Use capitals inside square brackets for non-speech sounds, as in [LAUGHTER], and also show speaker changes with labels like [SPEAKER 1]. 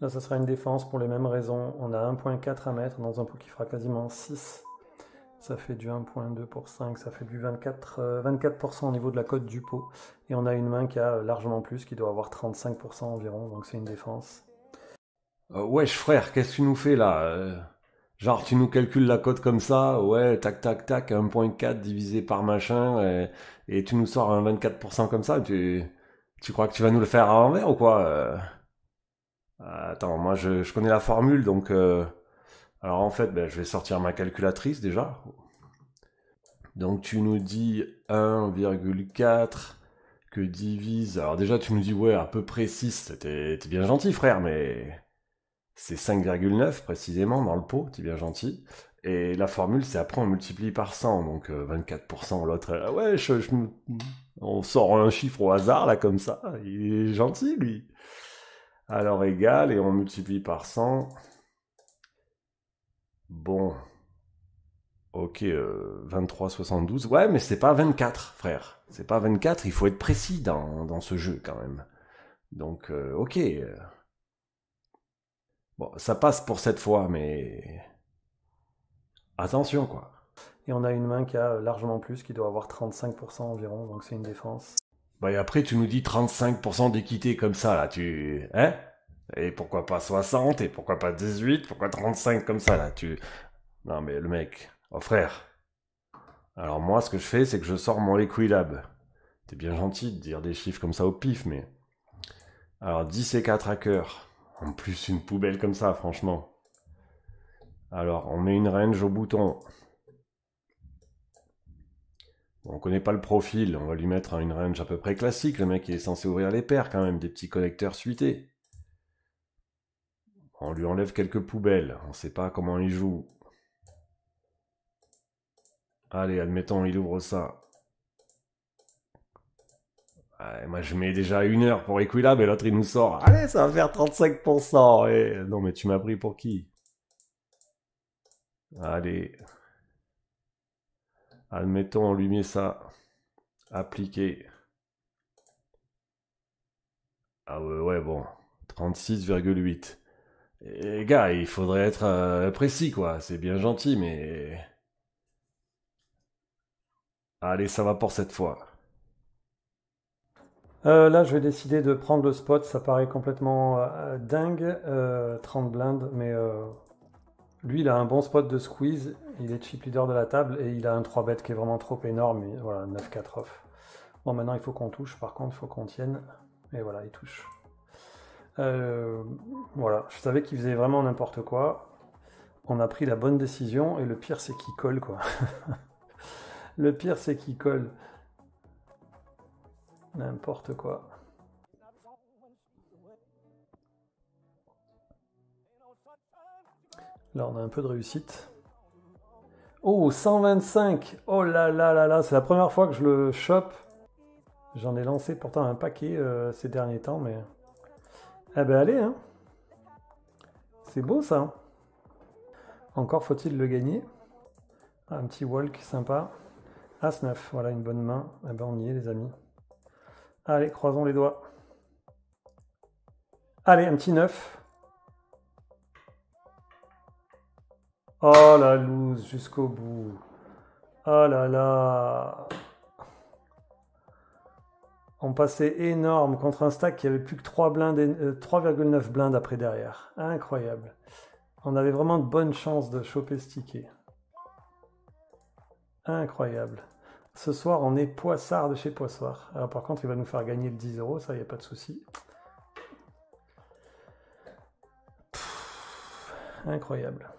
[SPEAKER 1] Là, ce sera une défense pour les mêmes raisons. On a 1.4 à mettre dans un pot qui fera quasiment 6. Ça fait du 1.2 pour 5, ça fait du 24, 24 euh, au niveau de la cote du pot. Et on a une main qui a euh, largement plus, qui doit avoir 35% environ, donc c'est une défense.
[SPEAKER 2] Euh, wesh frère, qu'est-ce que tu nous fais là Genre tu nous calcules la cote comme ça, ouais, tac tac tac, 1.4 divisé par machin, et, tu nous sors un 24% comme ça, tu, tu crois que tu vas nous le faire à l'envers ou quoi euh, attends, moi je, connais la formule, donc... Euh, alors en fait, ben, je vais sortir ma calculatrice déjà. Donc tu nous dis 1,4 que divise... Alors déjà tu nous dis ouais à peu près 6, t'es bien gentil frère, mais c'est 5,9 précisément dans le pot, t'es bien gentil. Et la formule, c'est après on multiplie par 100, donc 24%, euh, l'autre, ouais, je, on sort un chiffre au hasard, là, comme ça, il est gentil, lui alors égal, et on multiplie par 100. Bon, ok, euh, 23,72, ouais, mais c'est pas 24, frère, c'est pas 24, il faut être précis dans, dans ce jeu quand même. Donc, euh, ok. Bon, ça passe pour cette fois, mais... Attention, quoi.
[SPEAKER 1] Et on a une main qui a largement plus, qui doit avoir 35% environ, donc c'est une défense.
[SPEAKER 2] Bah, et après, tu nous dis 35% d'équité comme ça, là, tu. Hein Et pourquoi pas 60 Et pourquoi pas 18 Pourquoi 35 comme ça, là Tu. Non, mais le mec. Oh, frère. Alors, moi, ce que je fais, c'est que je sors mon Equilab. T'es bien gentil de dire des chiffres comme ça au pif, mais. Alors, 10 et 4 à cœur. En plus, une poubelle comme ça, franchement. Alors, on met une range au bouton. On ne connaît pas le profil, on va lui mettre une range à peu près classique. Le mec, il est censé ouvrir les paires quand même, des petits connecteurs suités. On lui enlève quelques poubelles, on sait pas comment il joue. Allez, admettons, il ouvre ça. moi, je mets déjà une heure pour équilibrer et l'autre, il nous sort. Allez, ça va faire 35%. Et... Non, mais tu m'as pris pour qui Allez, Admettons, on lui met ça. Appliquer. Ah ouais, bon. 36,8. Et eh, gars, il faudrait être euh, précis, quoi. C'est bien gentil, mais... Allez, ça va pour cette fois.
[SPEAKER 1] Euh, là, je vais décider de prendre le spot. Ça paraît complètement euh, dingue. 30 blindes, mais lui, il a un bon spot de squeeze. Il est chip leader de la table et il a un 3-bet qui est vraiment trop énorme. Et voilà, 9-4 off. Bon, maintenant, il faut qu'on touche. Par contre, il faut qu'on tienne. Et voilà, il touche. Euh, voilà, je savais qu'il faisait vraiment n'importe quoi. On a pris la bonne décision et le pire, c'est qu'il colle, quoi. [LAUGHS] le pire, c'est qu'il colle. N'importe quoi. Là, on a un peu de réussite. Oh, 125 Oh là là là là, c'est la première fois que je le chope. J'en ai lancé pourtant un paquet euh, ces derniers temps, mais... Eh ben allez, hein C'est beau ça Encore faut-il le gagner. un petit walk sympa. As-9, voilà une bonne main. Eh ben on y est les amis. Allez, croisons les doigts. Allez, un petit 9. Oh la loose jusqu'au bout. oh ah là là. On passait énorme contre un stack qui avait plus que 3,9 blindes, euh, blindes après derrière. Incroyable. On avait vraiment de bonnes chances de choper ce ticket. Incroyable. Ce soir, on est Poissard de chez Poissard. Alors par contre, il va nous faire gagner le 10 euros, ça, il n'y a pas de souci. Incroyable.